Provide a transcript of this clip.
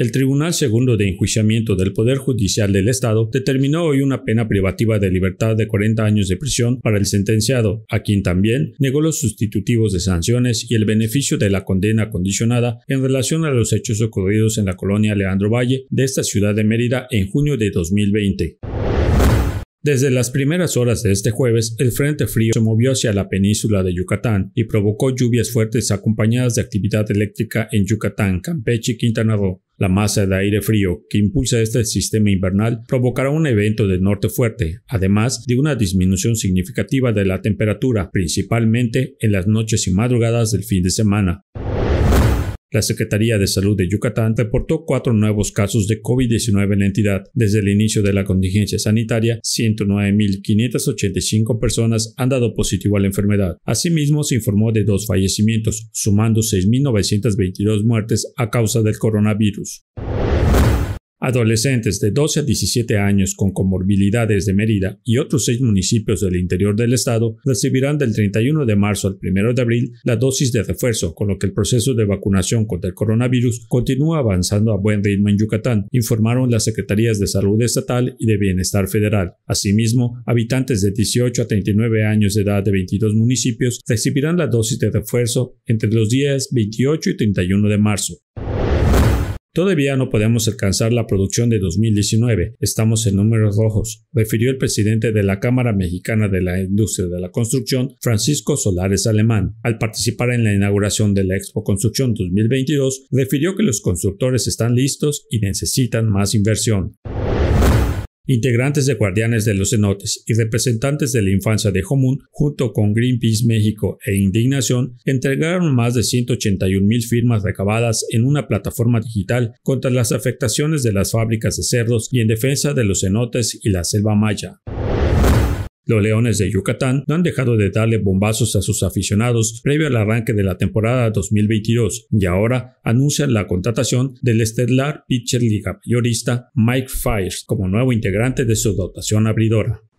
El Tribunal Segundo de Enjuiciamiento del Poder Judicial del Estado determinó hoy una pena privativa de libertad de 40 años de prisión para el sentenciado, a quien también negó los sustitutivos de sanciones y el beneficio de la condena condicionada en relación a los hechos ocurridos en la colonia Leandro Valle de esta ciudad de Mérida en junio de 2020. Desde las primeras horas de este jueves, el Frente Frío se movió hacia la península de Yucatán y provocó lluvias fuertes acompañadas de actividad eléctrica en Yucatán, Campeche y Quintana Roo. La masa de aire frío que impulsa este sistema invernal provocará un evento de norte fuerte, además de una disminución significativa de la temperatura, principalmente en las noches y madrugadas del fin de semana. La Secretaría de Salud de Yucatán reportó cuatro nuevos casos de COVID-19 en la entidad. Desde el inicio de la contingencia sanitaria, 109.585 personas han dado positivo a la enfermedad. Asimismo, se informó de dos fallecimientos, sumando 6.922 muertes a causa del coronavirus. Adolescentes de 12 a 17 años con comorbilidades de Mérida y otros seis municipios del interior del estado recibirán del 31 de marzo al 1 de abril la dosis de refuerzo, con lo que el proceso de vacunación contra el coronavirus continúa avanzando a buen ritmo en Yucatán, informaron las Secretarías de Salud Estatal y de Bienestar Federal. Asimismo, habitantes de 18 a 39 años de edad de 22 municipios recibirán la dosis de refuerzo entre los días 28 y 31 de marzo. Todavía no podemos alcanzar la producción de 2019, estamos en números rojos, refirió el presidente de la Cámara Mexicana de la Industria de la Construcción, Francisco Solares Alemán. Al participar en la inauguración de la Expo Construcción 2022, refirió que los constructores están listos y necesitan más inversión. Integrantes de Guardianes de los Cenotes y representantes de la infancia de Homún, junto con Greenpeace México e Indignación, entregaron más de 181 mil firmas recabadas en una plataforma digital contra las afectaciones de las fábricas de cerdos y en defensa de los cenotes y la selva maya. Los Leones de Yucatán no han dejado de darle bombazos a sus aficionados previo al arranque de la temporada 2022 y ahora anuncian la contratación del estelar pitcher liga mayorista Mike Fires como nuevo integrante de su dotación abridora.